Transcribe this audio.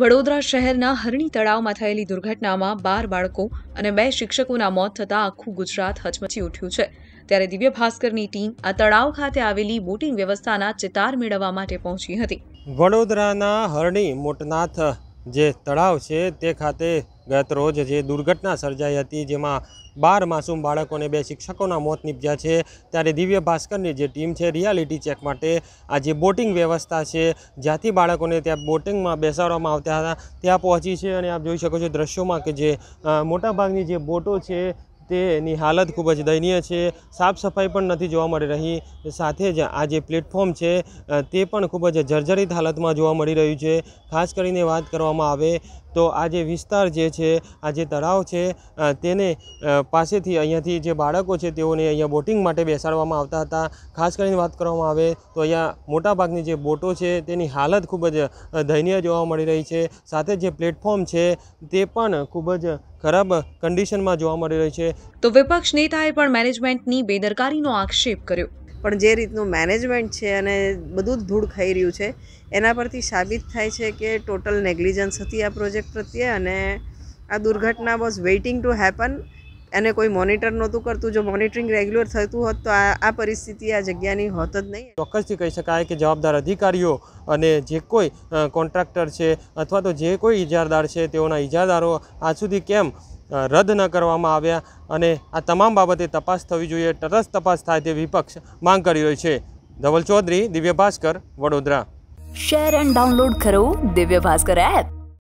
વડોદરા શહેરના હરણી તળાવમાં થયેલી દુર્ઘટનામાં બાર બાળકો અને બે શિક્ષકોના મોત થતાં આખું ગુજરાત હચમચી ઉઠ્યું છે ત્યારે દિવ્ય ભાસ્કરની ટીમ આ તળાવ ખાતે આવેલી બોટિંગ વ્યવસ્થાના ચિતાર મેળવવા માટે પહોંચી હતી વડોદરાના હરણી મોટનાથ જે તળાવ છે તે ખાતે ગત રોજ જે દુર્ઘટના સર્જાઈ હતી જેમાં બાર માસૂમ બાળકોને બે શિક્ષકોના મોત નીપજ્યા છે ત્યારે દિવ્ય ભાસ્કરની જે ટીમ છે રિયાલિટી ચેક માટે આ જે બોટિંગ વ્યવસ્થા છે જ્યાંથી બાળકોને ત્યાં બોટિંગમાં બેસાડવામાં આવતા હતા ત્યાં પહોંચી છે અને આપ જોઈ શકો છો દ્રશ્યોમાં કે જે મોટાભાગની જે બોટો છે તેની હાલત ખૂબ જ દયનીય છે સાફ સફાઈ પણ નથી જોવા મળી રહી સાથે જ આ જે પ્લેટફોર્મ છે તે પણ ખૂબ જ જર્જરિત હાલતમાં જોવા મળી રહ્યું છે ખાસ કરીને વાત કરવામાં આવે તો આ જે વિસ્તાર જે છે આ જે તળાવ છે તેને પાસેથી અહીંયાથી જે બાળકો છે તેઓને અહીંયા બોટિંગ માટે બેસાડવામાં આવતા હતા ખાસ કરીને વાત કરવામાં આવે તો અહીંયા મોટાભાગની જે બોટો છે તેની હાલત ખૂબ જ દયનીય જોવા મળી રહી છે સાથે જે પ્લેટફોર્મ છે તે પણ ખૂબ જ ખરાબ કન્ડિશનમાં જોવા મળી રહી છે તો વિપક્ષ નેતાએ પણ મેનેજમેન્ટની બેદરકારીનો આક્ષેપ કર્યો પણ જે રીતનું મેનેજમેન્ટ છે અને બધું જ ધૂળ ખાઈ રહ્યું છે એના પરથી સાબિત થાય છે કે ટોટલ નેગ્લિજન્સ હતી આ પ્રોજેક્ટ પ્રત્યે અને આ દુર્ઘટના વોઝ વેઇટિંગ ટુ હેપન એને કોઈ મોનિટર નહોતું કરતું જો મોનિટરિંગ રેગ્યુલર થતું હોત તો આ પરિસ્થિતિ આ જગ્યાની હોત જ નહીં ચોક્કસથી કહી શકાય કે જવાબદાર અધિકારીઓ અને જે કોઈ કોન્ટ્રાક્ટર છે અથવા તો જે કોઈ ઇજારદાર છે તેઓના ઇજારદારો આજ સુધી કેમ રદ ન કરવામાં આવ્યા અને આ તમામ બાબતે તપાસ થવી જોઈએ તરસ તપાસ થાય તે વિપક્ષ માંગ કરી રહ્યો છે Dhaval Chaudhary Divya Bhaskar Vadodara share and download કરો દિવ્ય ભાસ્કર એપ